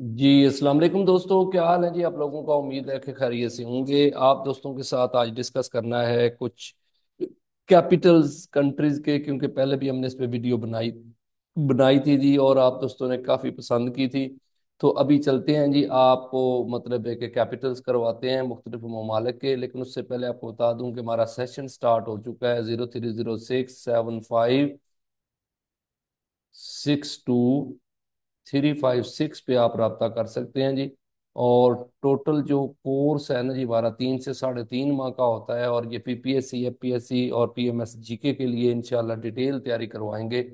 जी अस्सलाम वालेकुम दोस्तों क्या हाल है जी आप लोगों का उम्मीद है कि खैरियत से होंगे आप दोस्तों के साथ आज डिस्कस करना है कुछ कैपिटल्स कंट्रीज के क्योंकि पहले भी हमने इस पे वीडियो बनाई बनाई थी जी और आप दोस्तों ने काफ़ी पसंद की थी तो अभी चलते हैं जी आपको मतलब है कि कैपिटल्स करवाते हैं मुख्तलिफ ममालक के लेकिन उससे पहले आपको बता दूं कि हमारा सेशन स्टार्ट हो चुका है zero three zero six seven five six two three five six पे आप रबता कर सकते हैं जी और टोटल जो कोर्स है ना जी हमारा तीन से साढ़े तीन माह का होता है और ये P P S C F P S C और पी एम एस जी के के लिए इंशाल्लाह डिटेल तैयारी करवाएंगे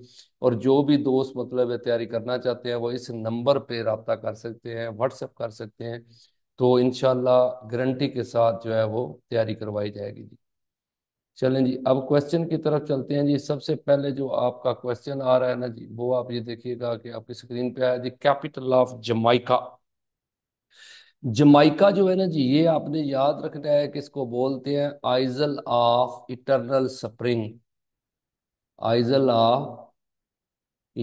और जो भी दोस्त मतलब तैयारी करना चाहते हैं वो इस नंबर पे रबता कर सकते हैं व्हाट्सएप कर सकते हैं तो इंशाल्लाह गारंटी के साथ जो है वो तैयारी करवाई जाएगी जी चलें जी अब क्वेश्चन की तरफ चलते हैं जी सबसे पहले जो आपका क्वेश्चन आ रहा है ना जी वो आप ये देखिएगा कि आपकी स्क्रीन पे आया जी कैपिटल ऑफ जमाइका जमाइका जो है ना जी ये आपने याद रखना है कि इसको बोलते हैं isle of eternal spring isle of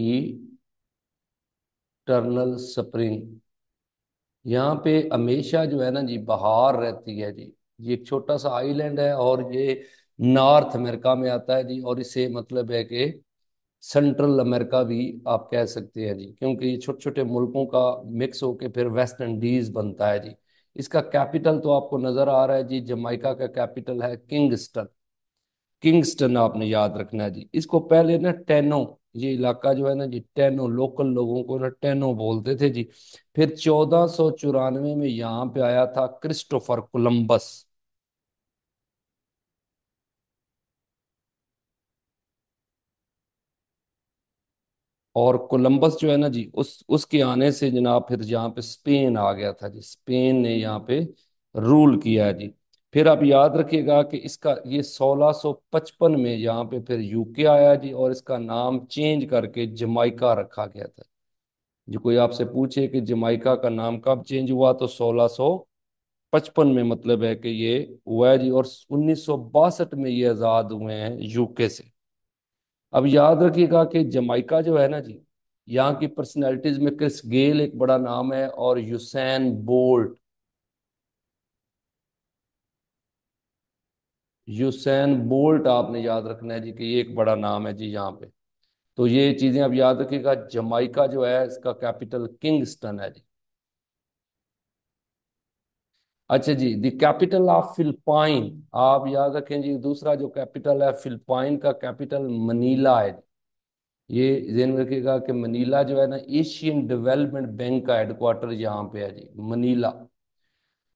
eternal spring यहाँ पे हमेशा जो है ना जी बहार रहती है जी ये एक छोटा सा आइलैंड है और ये नॉर्थ अमेरिका में आता है जी और इसे मतलब है कि सेंट्रल अमेरिका भी आप कह सकते हैं जी क्योंकि ये छोटे छोटे मुल्कों का मिक्स होके फिर वेस्ट इंडीज़ बनता है जी इसका कैपिटल तो आपको नज़र आ रहा है जी जमाइका का कैपिटल है किंगस्टन किंगस्टन आपने याद रखना है जी इसको पहले ना टेनो ये इलाका जो है ना जी टेनो लोकल लोगों को ना टेनो बोलते थे जी फिर चौदह सौ चौरानवे में यहाँ पे आया था क्रिस्टोफर कोलम्बस और कोलंबस जो है ना जी उस उसके आने से जनाब फिर यहाँ पे स्पेन आ गया था जी स्पेन ने यहाँ पे रूल किया है जी फिर आप याद रखिएगा कि इसका ये 1655 में यहाँ पे फिर यूके आया जी और इसका नाम चेंज करके जमाइका रखा गया था जो कोई आपसे पूछे कि जमाइका का नाम कब चेंज हुआ तो 1655 में मतलब है कि ये हुआ है जी और उन्नीस में ये आज़ाद हुए हैं यूके से अब याद रखिएगा कि जमाइका जो है ना जी यहाँ की पर्सनैलिटीज में क्रिस गेल एक बड़ा नाम है और यूसैन बोल्ट यूसैन बोल्ट आपने याद रखना है जी कि ये एक बड़ा नाम है जी यहाँ पे तो ये चीज़ें आप याद रखिएगा जमाइका जो है इसका कैपिटल किंगस्टन है जी अच्छा जी द कैपिटल ऑफ फिलिपाइन आप याद रखें जी दूसरा जो कैपिटल है फिलिपाइन का कैपिटल मनीला है ये जहन रखिएगा कि मनीला जो है ना एशियन डेवलपमेंट बैंक का हेडक्वार्टर यहाँ पे है जी मनीला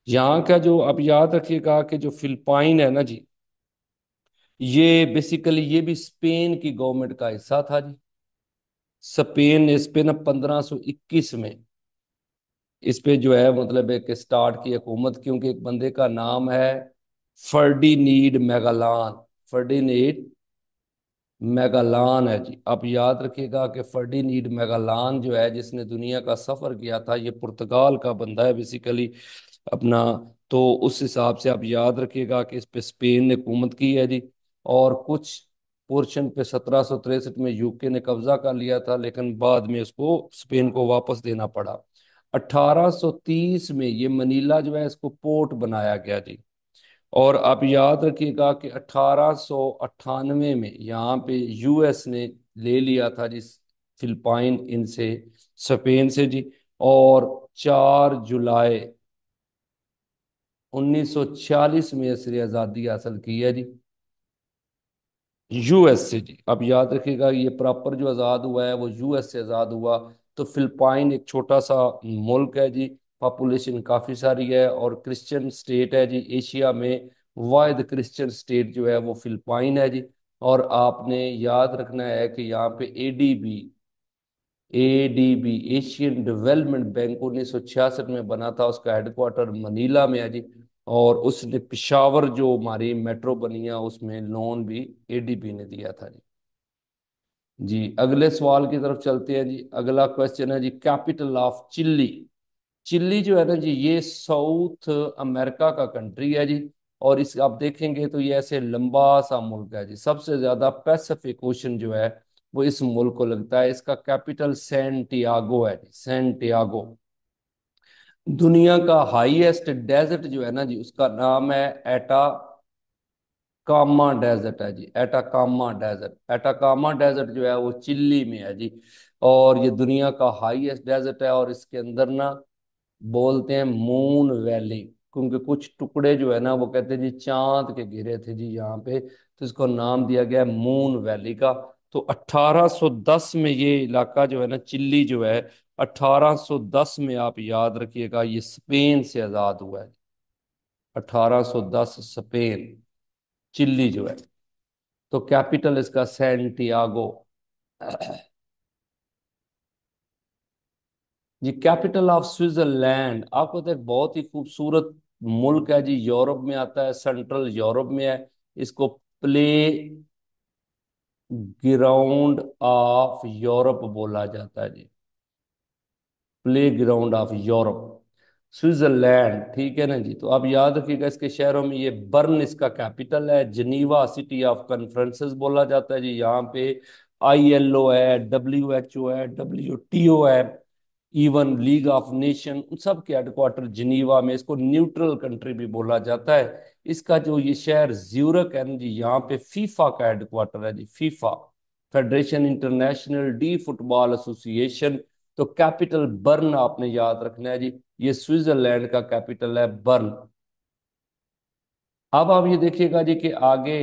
यहाँ का जो आप याद रखिएगा कि जो फिलिपाइन है ना जी ये बेसिकली ये भी स्पेन की गवर्नमेंट का हिस्सा था जी स्पेन ने स्पेन पंद्रह सो इक्कीस में इस पे जो है मतलब एक स्टार्ट की हुकूमत क्योंकि एक बंदे का नाम है फर्डी नीड मेगालान फर्डी नीड मेगालान है जी आप याद रखिएगा कि फर्डी नीड मेगालान जो है जिसने दुनिया का सफ़र किया था ये पुर्तगाल का बंदा है बेसिकली अपना तो उस हिसाब से आप याद रखिएगा कि इस पे स्पेन ने हुकूमत की है जी और कुछ पोर्शन पे सत्रह सौ तिरसठ में यूके ने कब्जा कर लिया था लेकिन बाद में उसको स्पेन को वापस देना पड़ा 1830 में ये मनीला जो है इसको पोर्ट बनाया गया जी और आप याद रखिएगा कि अठारह में यहाँ पे यूएस ने ले लिया था जिस फिलिपाइन इनसे स्पेन से जी और 4 जुलाई 1940 में इसने आज़ादी हासिल की है जी यूएस से जी अब याद रखिएगा ये प्रॉपर जो आज़ाद हुआ है वो यूएस से आज़ाद हुआ तो फिलिपाइन एक छोटा सा मुल्क है जी पॉपुलेशन काफ़ी सारी है और क्रिश्चियन स्टेट है जी एशिया में वाद क्रिश्चियन स्टेट जो है वो फिलिपाइन है जी और आपने याद रखना है कि यहाँ पे A D B A D B Asian Development Bank उन्नीस सौ छियासठ में बना था उसका हेडकोार्टर मनीला में है जी और उसने पिशावर जो हमारी मेट्रो बनी है उसमें लोन भी ए डी बी ने दिया था जी जी अगले सवाल की तरफ चलते हैं जी अगला क्वेश्चन है जी कैपिटल ऑफ चिल्ली चिल्ली जो है ना जी ये साउथ अमेरिका का कंट्री है जी और इस आप देखेंगे तो ये ऐसे लंबा सा मुल्क है जी सबसे ज्यादा पैसिफिक ओशन जो है वो इस मुल्क को लगता है इसका कैपिटल सेंटियागो है जी सेंटियागो दुनिया का हाईएस्ट डेजर्ट जो है ना जी उसका नाम है एटा कामा डेजर्ट है जी एटाकामा डेजर्ट एटाकामा डेजर्ट जो है वो चिल्ली में है जी और ये दुनिया का हाईएस्ट डेजर्ट है और इसके अंदर ना बोलते हैं मून वैली क्योंकि कुछ टुकड़े जो है ना वो कहते हैं जी चांद के गिरे थे जी यहाँ पे तो इसको नाम दिया गया है मून वैली का तो 1810 में ये इलाका जो है ना चिल्ली जो है 1810 में आप याद रखिएगा ये स्पेन से आज़ाद हुआ है 1810 स्पेन चिल्ली जो है तो कैपिटल इसका सेंटियागो जी कैपिटल ऑफ स्विट्जरलैंड आपको तो एक बहुत ही खूबसूरत मुल्क है जी यूरोप में आता है सेंट्रल यूरोप में है इसको प्ले ग्राउंड ऑफ यूरोप बोला जाता है जी playground of Europe Switzerland ठीक है ना जी तो आप याद रखिएगा इसके शहरों में ये बर्न इसका कैपिटल है जनीवा सिटी ऑफ कॉन्फ्रेंसेस बोला जाता है जी यहाँ पे आई एल ओ है डब्ल्यू एच ओ है डब्ल्यू टी ओ है इवन लीग ऑफ नेशन उन सब के हेडक्वार्टर जिनीवा में इसको न्यूट्रल कंट्री भी बोला जाता है इसका जो ये शहर ज्यूरक है ना जी यहाँ पे फीफा का हेडक्वार्टर है जी FIFA Federation International de Football Association तो कैपिटल बर्न आपने याद रखना है जी ये स्विट्जरलैंड का कैपिटल है बर्न अब आप ये देखिएगा जी कि आगे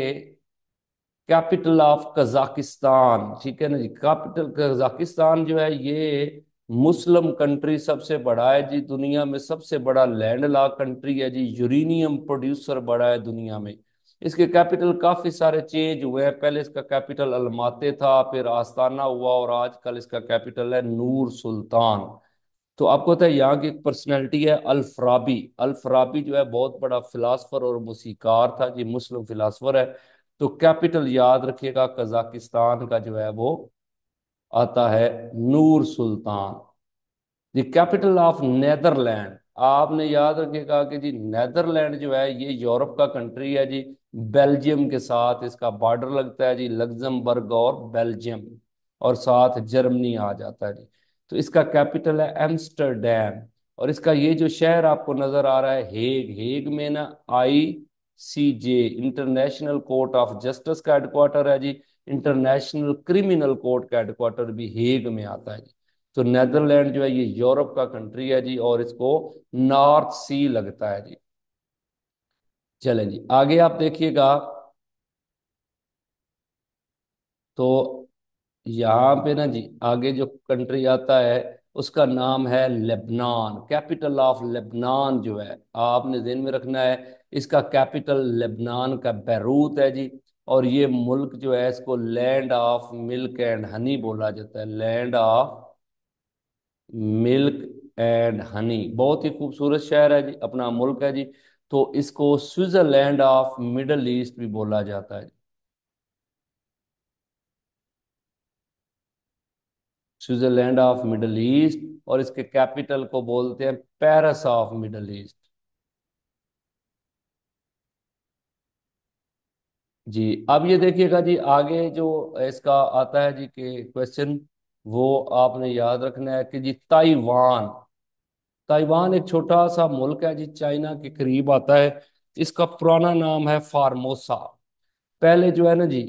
कैपिटल ऑफ कजाकिस्तान ठीक है ना जी कैपिटल कजाकिस्तान जो है ये मुस्लिम कंट्री सबसे बड़ा है जी दुनिया में सबसे बड़ा लैंड लैंडलॉक कंट्री है जी यूरेनियम प्रोड्यूसर बड़ा है दुनिया में इसके कैपिटल काफी सारे चेंज हुए हैं पहले इसका कैपिटल अलमाते था फिर आस्ताना हुआ और आजकल इसका कैपिटल है नूर सुल्तान तो आपको पता है यहाँ की एक पर्सनैलिटी है अल्फराबी अलफराबी जो है बहुत बड़ा फिलासफर और मूसीकार था जी मुस्लिम फिलासफर है तो कैपिटल याद रखिएगा कजाकिस्तान का जो है वो आता है Nur Sultan the capital of Netherland आपने याद रखेगा कि जी नैदरलैंड जो है ये यूरोप का कंट्री है जी बेल्जियम के साथ इसका बॉर्डर लगता है जी लग्जमबर्ग और बेल्जियम और साथ जर्मनी आ जाता है जी तो इसका कैपिटल है एम्स्टरडेम और इसका ये जो शहर आपको नजर आ रहा है हेग हेग में ना I C J International Court of Justice का हेडक्वार्टर है जी इंटरनेशनल क्रिमिनल कोर्ट का हेडक्वार्टर भी हेग में आता है जी तो नैदरलैंड जो है ये यूरोप का कंट्री है जी और इसको नॉर्थ सी लगता है जी चलें जी आगे आप देखिएगा तो यहां पे ना जी आगे जो कंट्री आता है उसका नाम है लेबनान कैपिटल ऑफ लेबनान जो है आपने जेन में रखना है इसका कैपिटल लेबनान का बैरूत है जी और ये मुल्क जो है इसको land of milk and honey बोला जाता है land of milk and honey बहुत ही खूबसूरत शहर है जी अपना मुल्क है जी तो इसको स्विट्जरलैंड ऑफ मिडल ईस्ट भी बोला जाता है स्विट्जरलैंड ऑफ मिडल ईस्ट और इसके कैपिटल को बोलते हैं पेरिस ऑफ मिडल ईस्ट जी अब ये देखिएगा जी आगे जो इसका आता है जी के क्वेश्चन वो आपने याद रखना है कि जी ताइवान ताइवान एक छोटा सा मुल्क है जी चाइना के करीब आता है इसका पुराना नाम है फार्मोसा पहले जो है ना जी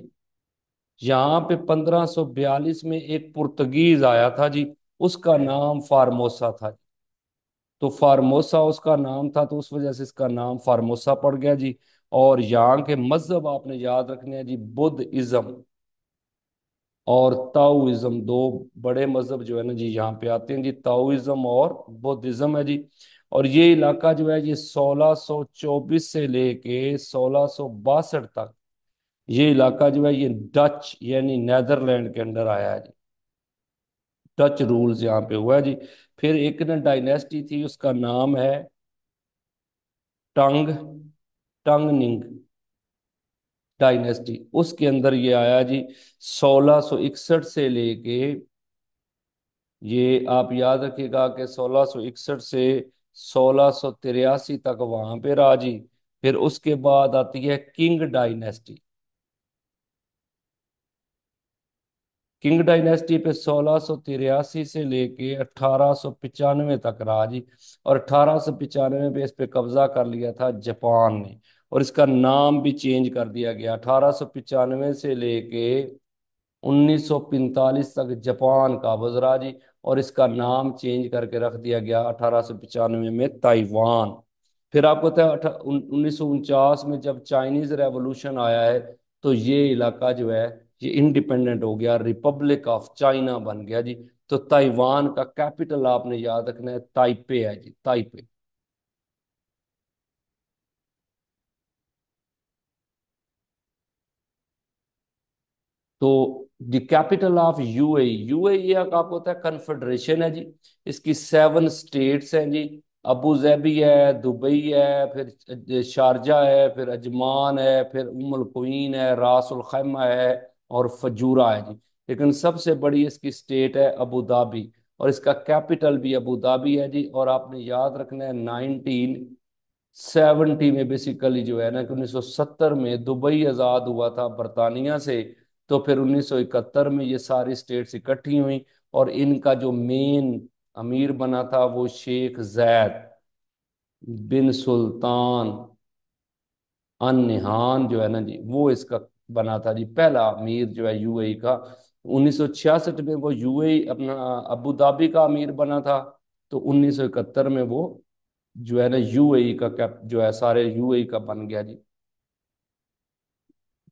यहाँ पे 1542 में एक पुर्तगीज आया था जी उसका नाम फार्मोसा था तो फार्मोसा उसका नाम था तो उस वजह से इसका नाम फार्मोसा पड़ गया जी और यहाँ के मजहब आपने याद रखने हैं जी बुद्ध इज़म और ताओइज़म दो बड़े मज़हब जो है ना जी यहाँ पे आते हैं जी ताओइज़म और बौद्धिज़्म है जी और ये इलाका जो है ये 1624 से लेके सोलह तक ये इलाका जो है ये डच यानी नैदरलैंड के अंडर आया है जी डच रूल्स यहाँ पे हुआ है जी फिर एक ना डायनेस्टी थी उसका नाम है टंग निंग डायनेस्टी उसके अंदर ये आया जी 1661 से लेके ये आप याद रखिएगा कि 1661 से 1683 तक वहां पे राजी फिर उसके बाद आती है किंग डायनेस्टी किंग डायनेस्टी पे सोलह से लेके अठारह तक राजी और अठारह पे इस पे कब्जा कर लिया था जापान ने और इसका नाम भी चेंज कर दिया गया अठारह से लेके 1945 तक जापान का बजरा जी और इसका नाम चेंज करके रख दिया गया अठारह में ताइवान फिर आपको उन्नीस सौ उन्नीस में जब चाइनीज रेवोल्यूशन आया है तो ये इलाका जो है ये इंडिपेंडेंट हो गया रिपब्लिक ऑफ चाइना बन गया जी तो ताइवान का कैपिटल आपने याद रखना है ताइपे है जी ताइपे तो the capital of U UAE आपको होता है कन्फेडरेशन है जी इसकी सेवन स्टेट्स हैं जी अबू जैबी है दुबई है फिर शारजा है फिर अजमान है फिर उमल umm कुइन है रासुल खैमा है और फजूरा है जी लेकिन सबसे बड़ी इसकी स्टेट है अबू धाबी और इसका कैपिटल भी अबू धाबी है जी और आपने याद रखना है नाइनटीन सेवेंटी में बेसिकली जो है ना कि उन्नीस सौ सत्तर में दुबई आज़ाद हुआ था बरतानिया से तो फिर 1971 में ये सारी स्टेट्स इकट्ठी हुई और इनका जो मेन अमीर बना था वो शेख जैद बिन सुल्तान अन निहान जो है ना जी वो इसका बना था जी पहला अमीर जो है यूएई e का 1966 में वो यूएई e अपना अबू धाबी का अमीर बना था तो 1971 में वो जो है ना यूएई e का कैप जो है सारे यूएई का बन गया जी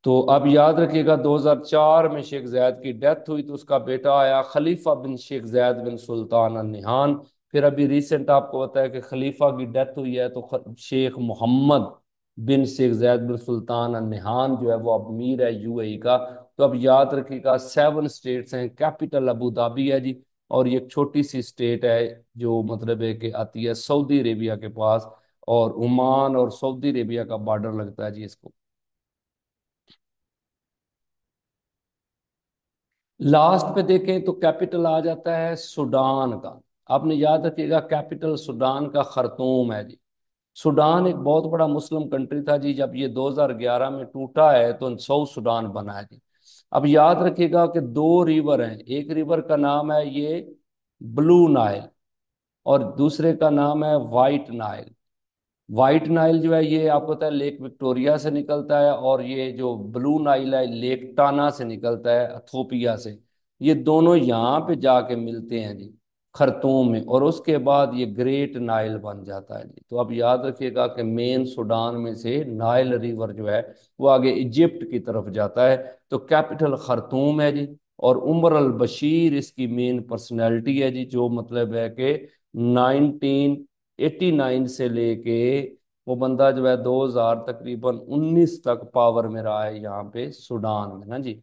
तो अब याद रखिएगा 2004 में शेख जैद की डेथ हुई तो उसका बेटा आया खलीफा बिन शेख जैद बिन सुल्तान निहान फिर अभी रिसेंट आपको पता है कि खलीफा की डेथ हुई है तो शेख मोहम्मद बिन शेख जैद बिन सुल्तान निहान जो है वो अब मीर है यूएई e का तो अब याद रखिएगा सेवन स्टेट्स हैं कैपिटल अबू धाबी है जी और ये छोटी सी स्टेट है जो मतलब है कि आती है सऊदी अरेबिया के पास और उमान और सऊदी अरेबिया का बॉर्डर लगता है जी इसको लास्ट पे देखें तो कैपिटल आ जाता है सूडान का आपने याद रखिएगा कैपिटल सूडान का खरतूम है जी सूडान एक बहुत बड़ा मुस्लिम कंट्री था जी जब ये 2011 में टूटा है तो सौ सूडान बना है जी अब याद रखिएगा कि दो रिवर हैं एक रिवर का नाम है ये ब्लू नाइल और दूसरे का नाम है वाइट नाइल वाइट नाइल जो है ये आपको पता है लेक विक्टोरिया से निकलता है और ये जो ब्लू नाइल है लेक टाना से निकलता है अथोपिया से ये दोनों यहाँ पे जाके मिलते हैं जी खरतूम में और उसके बाद ये ग्रेट नाइल बन जाता है जी तो आप याद रखिएगा कि मेन सूडान में से नाइल रिवर जो है वो आगे इजिप्ट की तरफ जाता है तो कैपिटल खरतूम है जी और उमर अल बशीर इसकी मेन पर्सनैलिटी है जी जो मतलब है कि नाइनटीन 89 से लेके वो बंदा जो है 2000 तकरीबन 19 तक पावर में रहा है यहाँ पे सूडान में ना हाँ जी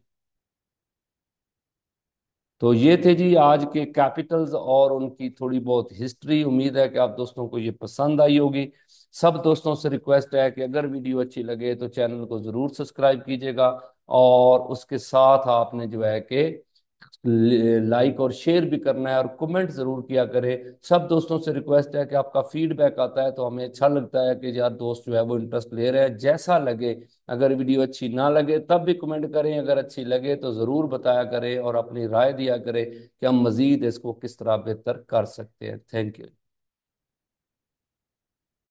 तो ये थे जी आज के कैपिटल्स और उनकी थोड़ी बहुत हिस्ट्री उम्मीद है कि आप दोस्तों को ये पसंद आई होगी सब दोस्तों से रिक्वेस्ट है कि अगर वीडियो अच्छी लगे तो चैनल को ज़रूर सब्सक्राइब कीजिएगा और उसके साथ आपने जो है कि लाइक और शेयर भी करना है और कमेंट ज़रूर किया करें सब दोस्तों से रिक्वेस्ट है कि आपका फीडबैक आता है तो हमें अच्छा लगता है कि यार दोस्त जो है वो इंटरेस्ट ले रहे हैं जैसा लगे अगर वीडियो अच्छी ना लगे तब भी कमेंट करें अगर अच्छी लगे तो ज़रूर बताया करें और अपनी राय दिया करें कि हम मज़ीद इसको किस तरह बेहतर कर सकते हैं थैंक यू